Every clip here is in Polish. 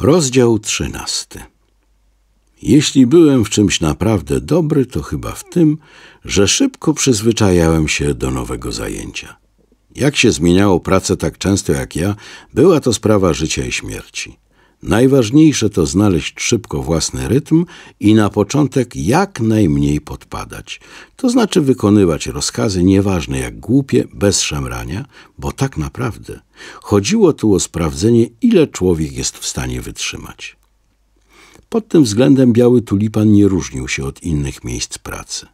Rozdział trzynasty. Jeśli byłem w czymś naprawdę dobry, to chyba w tym, że szybko przyzwyczajałem się do nowego zajęcia. Jak się zmieniało pracę tak często jak ja, była to sprawa życia i śmierci. Najważniejsze to znaleźć szybko własny rytm i na początek jak najmniej podpadać. To znaczy wykonywać rozkazy, nieważne jak głupie, bez szemrania, bo tak naprawdę chodziło tu o sprawdzenie, ile człowiek jest w stanie wytrzymać. Pod tym względem biały tulipan nie różnił się od innych miejsc pracy.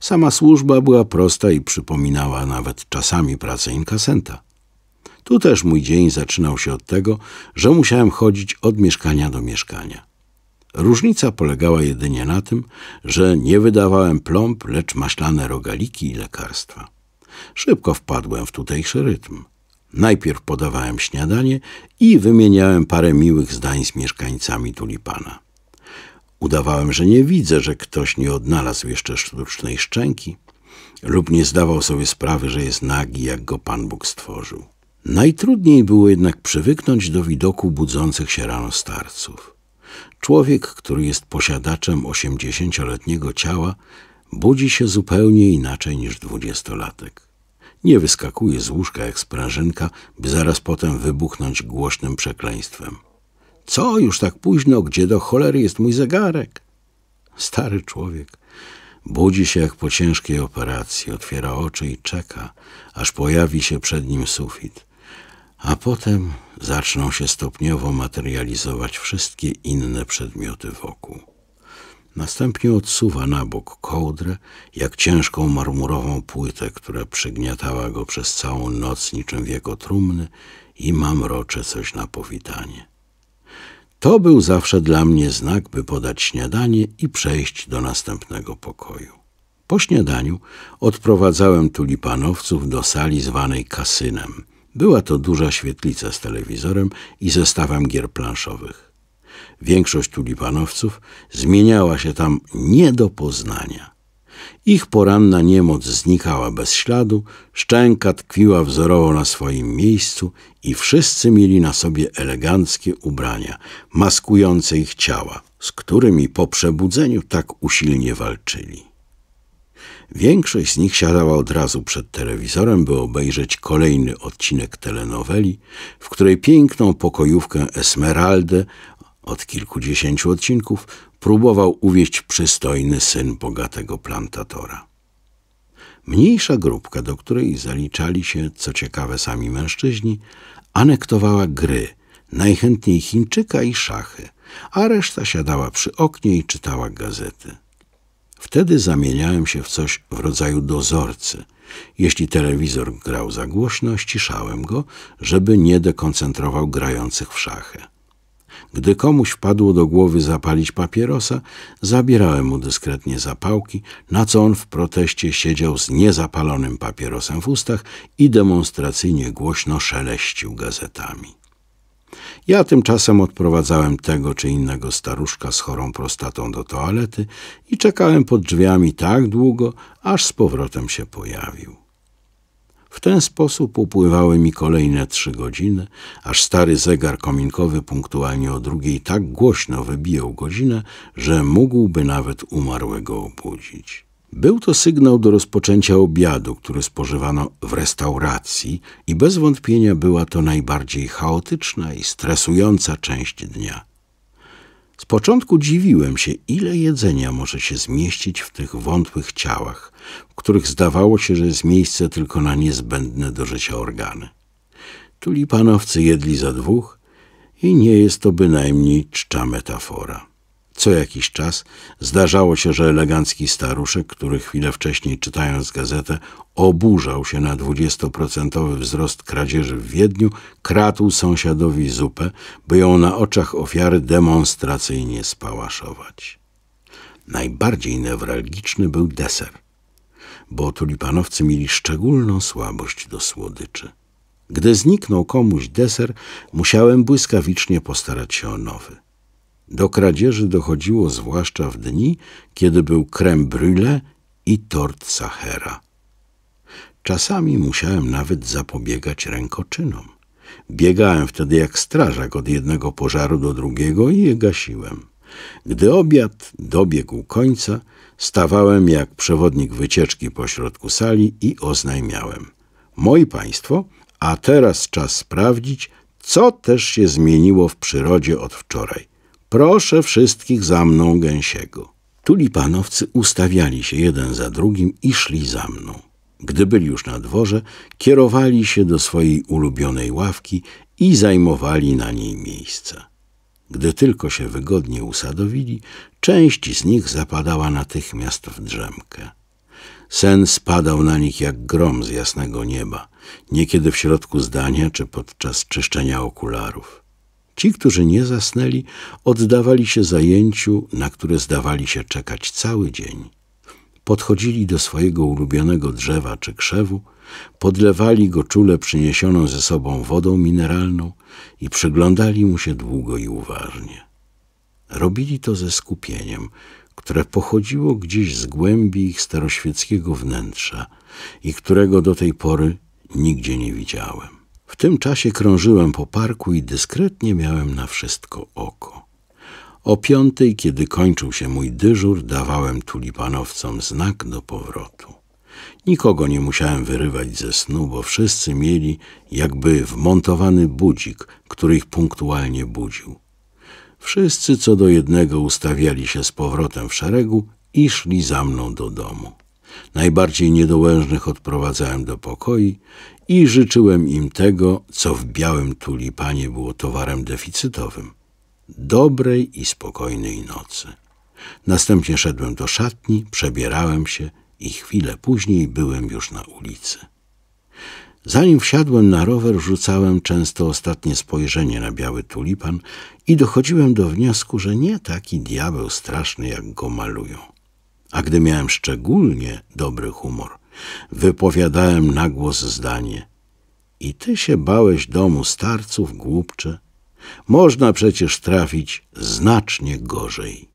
Sama służba była prosta i przypominała nawet czasami pracę inkasenta. Tu też mój dzień zaczynał się od tego, że musiałem chodzić od mieszkania do mieszkania. Różnica polegała jedynie na tym, że nie wydawałem plomb, lecz maślane rogaliki i lekarstwa. Szybko wpadłem w tutejszy rytm. Najpierw podawałem śniadanie i wymieniałem parę miłych zdań z mieszkańcami tulipana. Udawałem, że nie widzę, że ktoś nie odnalazł jeszcze sztucznej szczęki lub nie zdawał sobie sprawy, że jest nagi, jak go Pan Bóg stworzył. Najtrudniej było jednak przywyknąć do widoku budzących się rano starców. Człowiek, który jest posiadaczem osiemdziesięcioletniego ciała, budzi się zupełnie inaczej niż dwudziestolatek. Nie wyskakuje z łóżka jak sprężynka, by zaraz potem wybuchnąć głośnym przekleństwem. Co już tak późno, gdzie do cholery jest mój zegarek? Stary człowiek budzi się jak po ciężkiej operacji, otwiera oczy i czeka, aż pojawi się przed nim sufit – a potem zaczną się stopniowo materializować wszystkie inne przedmioty wokół. Następnie odsuwa na bok kołdrę, jak ciężką marmurową płytę, która przygniatała go przez całą noc niczym wieko trumny i mrocze coś na powitanie. To był zawsze dla mnie znak, by podać śniadanie i przejść do następnego pokoju. Po śniadaniu odprowadzałem tulipanowców do sali zwanej kasynem – była to duża świetlica z telewizorem i zestawem gier planszowych. Większość tulipanowców zmieniała się tam nie do poznania. Ich poranna niemoc znikała bez śladu, szczęka tkwiła wzorowo na swoim miejscu i wszyscy mieli na sobie eleganckie ubrania, maskujące ich ciała, z którymi po przebudzeniu tak usilnie walczyli. Większość z nich siadała od razu przed telewizorem, by obejrzeć kolejny odcinek telenoweli, w której piękną pokojówkę Esmeraldę od kilkudziesięciu odcinków próbował uwieść przystojny syn bogatego plantatora. Mniejsza grupka, do której zaliczali się, co ciekawe, sami mężczyźni, anektowała gry, najchętniej Chińczyka i szachy, a reszta siadała przy oknie i czytała gazety. Wtedy zamieniałem się w coś w rodzaju dozorcy. Jeśli telewizor grał za głośno, ściszałem go, żeby nie dekoncentrował grających w szachy. Gdy komuś wpadło do głowy zapalić papierosa, zabierałem mu dyskretnie zapałki, na co on w proteście siedział z niezapalonym papierosem w ustach i demonstracyjnie głośno szeleścił gazetami. Ja tymczasem odprowadzałem tego czy innego staruszka z chorą prostatą do toalety i czekałem pod drzwiami tak długo, aż z powrotem się pojawił. W ten sposób upływały mi kolejne trzy godziny, aż stary zegar kominkowy punktualnie o drugiej tak głośno wybijał godzinę, że mógłby nawet umarłego obudzić. Był to sygnał do rozpoczęcia obiadu, który spożywano w restauracji i bez wątpienia była to najbardziej chaotyczna i stresująca część dnia. Z początku dziwiłem się, ile jedzenia może się zmieścić w tych wątłych ciałach, w których zdawało się, że jest miejsce tylko na niezbędne do życia organy. Tulipanowcy jedli za dwóch i nie jest to bynajmniej czcza metafora. Co jakiś czas zdarzało się, że elegancki staruszek, który chwilę wcześniej czytając gazetę oburzał się na 20% wzrost kradzieży w Wiedniu, kratł sąsiadowi zupę, by ją na oczach ofiary demonstracyjnie spałaszować. Najbardziej newralgiczny był deser, bo tulipanowcy mieli szczególną słabość do słodyczy. Gdy zniknął komuś deser, musiałem błyskawicznie postarać się o nowy. Do kradzieży dochodziło zwłaszcza w dni, kiedy był creme brûlée i tort Sachera. Czasami musiałem nawet zapobiegać rękoczynom. Biegałem wtedy jak strażak od jednego pożaru do drugiego i je gasiłem. Gdy obiad dobiegł końca, stawałem jak przewodnik wycieczki pośrodku sali i oznajmiałem. Moi państwo, a teraz czas sprawdzić, co też się zmieniło w przyrodzie od wczoraj. Proszę wszystkich za mną gęsiego. Tulipanowcy ustawiali się jeden za drugim i szli za mną. Gdy byli już na dworze, kierowali się do swojej ulubionej ławki i zajmowali na niej miejsca. Gdy tylko się wygodnie usadowili, część z nich zapadała natychmiast w drzemkę. Sen spadał na nich jak grom z jasnego nieba, niekiedy w środku zdania czy podczas czyszczenia okularów. Ci, którzy nie zasnęli, oddawali się zajęciu, na które zdawali się czekać cały dzień. Podchodzili do swojego ulubionego drzewa czy krzewu, podlewali go czule przyniesioną ze sobą wodą mineralną i przyglądali mu się długo i uważnie. Robili to ze skupieniem, które pochodziło gdzieś z głębi ich staroświeckiego wnętrza i którego do tej pory nigdzie nie widziałem. W tym czasie krążyłem po parku i dyskretnie miałem na wszystko oko. O piątej, kiedy kończył się mój dyżur, dawałem tulipanowcom znak do powrotu. Nikogo nie musiałem wyrywać ze snu, bo wszyscy mieli jakby wmontowany budzik, który ich punktualnie budził. Wszyscy co do jednego ustawiali się z powrotem w szeregu i szli za mną do domu. Najbardziej niedołężnych odprowadzałem do pokoi i życzyłem im tego, co w białym tulipanie było towarem deficytowym dobrej i spokojnej nocy. Następnie szedłem do szatni, przebierałem się i chwilę później byłem już na ulicy. Zanim wsiadłem na rower, rzucałem często ostatnie spojrzenie na biały tulipan i dochodziłem do wniosku, że nie taki diabeł straszny, jak go malują. A gdy miałem szczególnie dobry humor, Wypowiadałem nagłos zdanie. I ty się bałeś domu starców, głupcze? Można przecież trafić znacznie gorzej.